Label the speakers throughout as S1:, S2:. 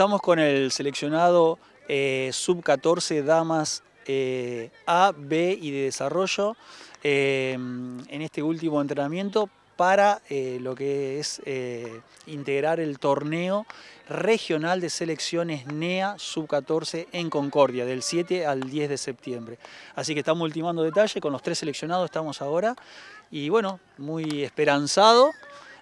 S1: Estamos con el seleccionado eh, sub-14 damas eh, A, B y de desarrollo em, en este último entrenamiento para eh, lo que es integrar el torneo regional de selecciones NEA sub-14 en Concordia del 7 al 10 de septiembre. Así que estamos ultimando detalle, con los tres seleccionados estamos ahora y bueno, muy esperanzado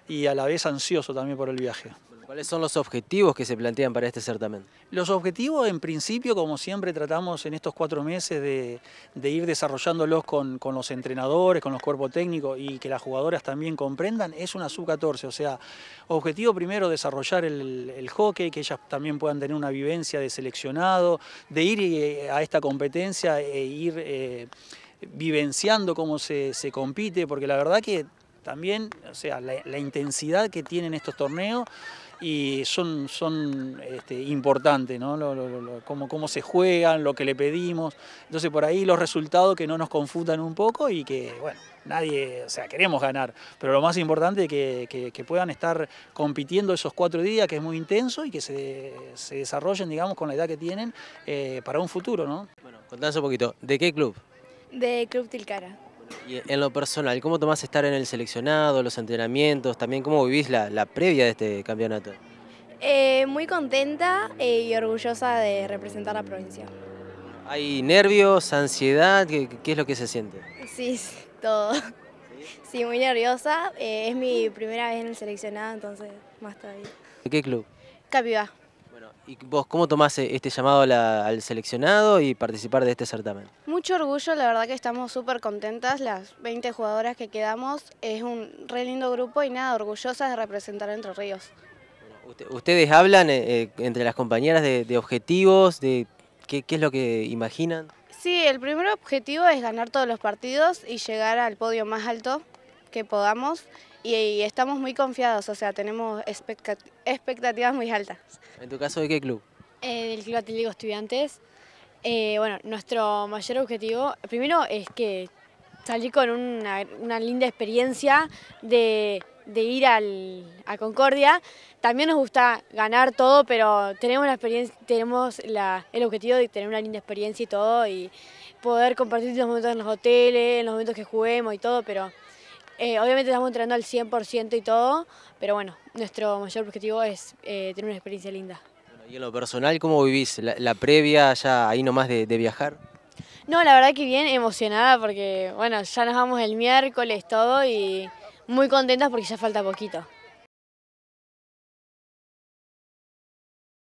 S1: y a la vez ansioso también por el viaje. ¿Cuáles son los objetivos que se plantean para este certamen? Los objetivos, en principio, como siempre tratamos en estos cuatro meses de, ir desarrollándolos con, los entrenadores, con los cuerpos técnicos y que las jugadoras también comprendan, es una sub-14. O sea, objetivo primero desarrollar el, hockey, que ellas también puedan tener una vivencia de seleccionado, de ir eh, a esta competencia e ir... Eh, vivenciando cómo se compite, porque la verdad que también, o sea, la, intensidad que tienen estos torneos y son, son este, importantes, ¿no? Lo, cómo, se juegan, lo que le pedimos. Entonces, por ahí los resultados que no nos confundan un poco y que, bueno, nadie, o sea, queremos ganar, pero lo más importante es que, puedan estar compitiendo esos cuatro días, que es muy intenso, y que se, se desarrollen, digamos, con la edad que tienen eh, para un futuro, ¿no?
S2: Bueno, contanos un poquito, ¿de qué club?
S3: De Club Tilcara
S2: en lo personal, ¿cómo tomás estar en el seleccionado, los entrenamientos, también cómo vivís la, previa de este campeonato?
S3: Eh, muy contenta eh, y orgullosa de representar la provincia.
S2: ¿Hay nervios, ansiedad? ¿Qué, es lo que se siente?
S3: Sí, todo. ¿Sí? muy nerviosa. Eh, es mi primera vez en el seleccionado, entonces más todavía. ¿De qué club? Capibá.
S2: ¿y vos cómo tomás eh, este llamado al seleccionado y participar de este certamen?
S3: Mucho
S4: orgullo, la verdad que estamos súper contentas, las 20 jugadoras que quedamos, es un re lindo grupo y nada, orgullosas de representar a Entre Ríos.
S2: ¿Ustedes hablan eh, eh, entre las compañeras de, objetivos, de qué, qué es lo que imaginan?
S4: Sí, el primer objetivo es ganar todos los partidos y llegar al podio más alto que podamos
S5: y, estamos muy confiados, o sea, tenemos expectativas muy altas.
S2: ¿En tu caso de qué club?
S5: Eh, del Club Atlético Estudiantes. Eh, bueno, nuestro mayor objetivo, primero es que salir con una, linda experiencia de, ir al, a Concordia. También nos gusta ganar todo, pero tenemos la experiencia, tenemos el objetivo de tener una linda experiencia y todo, y poder compartir los momentos en los hoteles, en los momentos que juguemos y todo, pero eh, obviamente estamos entrenando al 100% y todo, pero bueno, nuestro mayor objetivo es eh, tener una experiencia linda.
S2: ¿Y en lo personal cómo vivís? ¿La, previa ya ahí nomás de, de, viajar?
S5: No, la verdad que bien emocionada porque, bueno, ya nos vamos el miércoles todo y muy contentas porque ya falta poquito.